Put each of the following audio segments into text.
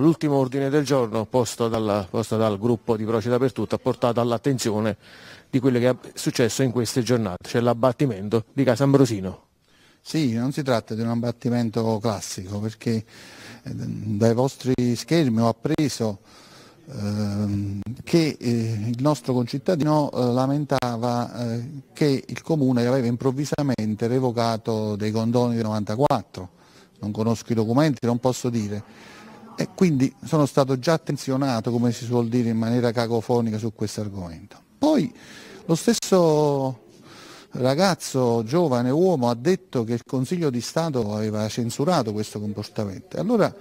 L'ultimo ordine del giorno posto, dalla, posto dal gruppo di Proci Dappertutto ha portato all'attenzione di quello che è successo in queste giornate, cioè l'abbattimento di Casa Ambrosino. Sì, non si tratta di un abbattimento classico perché eh, dai vostri schermi ho appreso ehm, che eh, il nostro concittadino eh, lamentava che il comune aveva improvvisamente revocato dei condoni del 94. Non conosco i documenti, non posso dire e quindi sono stato già attenzionato, come si suol dire in maniera cacofonica, su questo argomento. Poi lo stesso ragazzo, giovane uomo, ha detto che il Consiglio di Stato aveva censurato questo comportamento. Allora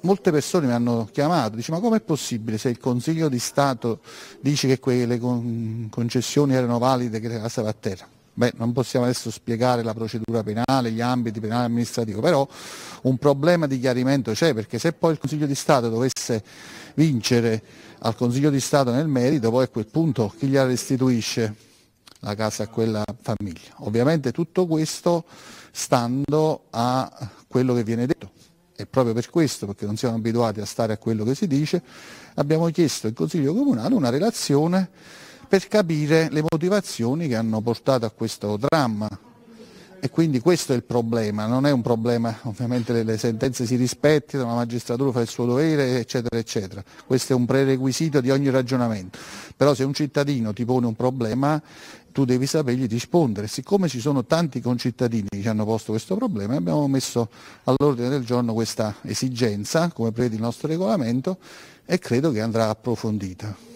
molte persone mi hanno chiamato, dice ma com'è possibile se il Consiglio di Stato dice che quelle concessioni erano valide che la casa va a terra? Beh, non possiamo adesso spiegare la procedura penale, gli ambiti penali e amministrativo, però un problema di chiarimento c'è, perché se poi il Consiglio di Stato dovesse vincere al Consiglio di Stato nel merito, poi a quel punto chi gliela restituisce la casa a quella famiglia? Ovviamente tutto questo stando a quello che viene detto e proprio per questo, perché non siamo abituati a stare a quello che si dice, abbiamo chiesto al Consiglio Comunale una relazione per capire le motivazioni che hanno portato a questo dramma. E quindi questo è il problema, non è un problema, ovviamente le, le sentenze si rispettano, la magistratura fa il suo dovere, eccetera, eccetera. Questo è un prerequisito di ogni ragionamento. Però se un cittadino ti pone un problema, tu devi sapergli rispondere. Siccome ci sono tanti concittadini che ci hanno posto questo problema, abbiamo messo all'ordine del giorno questa esigenza, come prevede il nostro regolamento, e credo che andrà approfondita.